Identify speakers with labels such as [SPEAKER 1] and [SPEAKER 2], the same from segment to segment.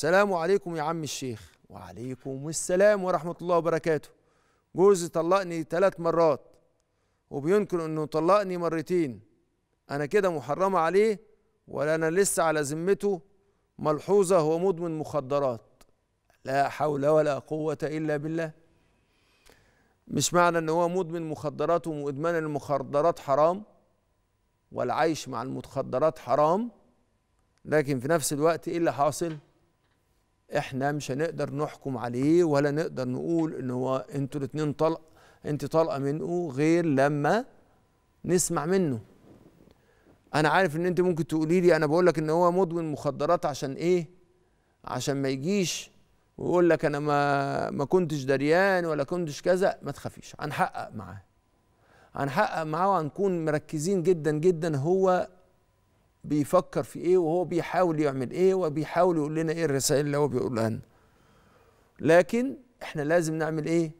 [SPEAKER 1] سلام عليكم يا عم الشيخ وعليكم السلام ورحمة الله وبركاته جوزي طلقني ثلاث مرات وبينكر انه طلقني مرتين انا كده محرمة عليه ولا انا لسه على ذمته ملحوظة هو مدمن مخدرات لا حول ولا قوة الا بالله مش معنى ان هو مدمن مخدرات وادمان المخدرات حرام والعيش مع المخدرات حرام لكن في نفس الوقت ايه اللي حاصل؟ احنا مش هنقدر نحكم عليه ولا نقدر نقول ان هو انتوا الاتنين طلق انت طلقه منه غير لما نسمع منه انا عارف ان انت ممكن تقولي لي انا بقول لك ان هو مدمن مخدرات عشان ايه عشان ما يجيش ويقول لك انا ما ما كنتش دريان ولا كنتش كذا ما تخافيش هنحقق معاه هنحقق معاه وهنكون مركزين جدا جدا هو بيفكر في ايه وهو بيحاول يعمل ايه وبيحاول يقول لنا ايه الرسائل اللي هو بيقولها لنا لكن احنا لازم نعمل ايه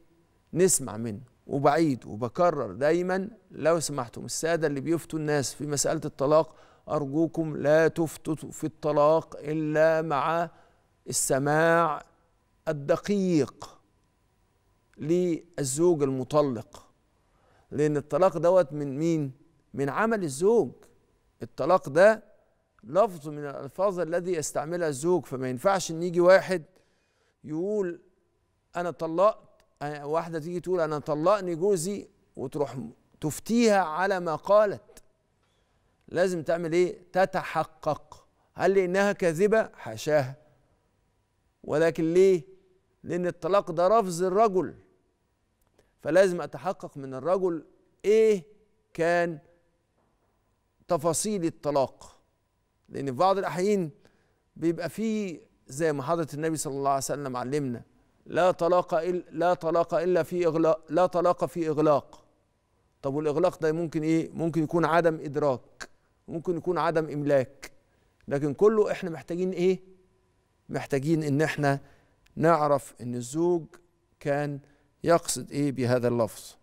[SPEAKER 1] نسمع منه وبعيد وبكرر دايما لو سمحتم الساده اللي بيفتوا الناس في مساله الطلاق ارجوكم لا تفتوا في الطلاق الا مع السماع الدقيق للزوج المطلق لان الطلاق دوت من مين من عمل الزوج الطلاق ده لفظ من الألفاظ الذي يستعملها الزوج فما ينفعش إن يجي واحد يقول أنا طلقت واحدة تيجي تقول أنا طلقني جوزي وتروح تفتيها على ما قالت لازم تعمل إيه؟ تتحقق هل لأنها كاذبة؟ حاشاها ولكن ليه؟ لأن الطلاق ده لفظ الرجل فلازم أتحقق من الرجل إيه كان تفاصيل الطلاق لان في بعض الاحيان بيبقى فيه زي ما حضره النبي صلى الله عليه وسلم علمنا لا طلاق إلا لا طلاق الا في اغلاق لا طلاق في اغلاق طب والاغلاق ده ممكن ايه ممكن يكون عدم ادراك ممكن يكون عدم املاك لكن كله احنا محتاجين ايه محتاجين ان احنا نعرف ان الزوج كان يقصد ايه بهذا اللفظ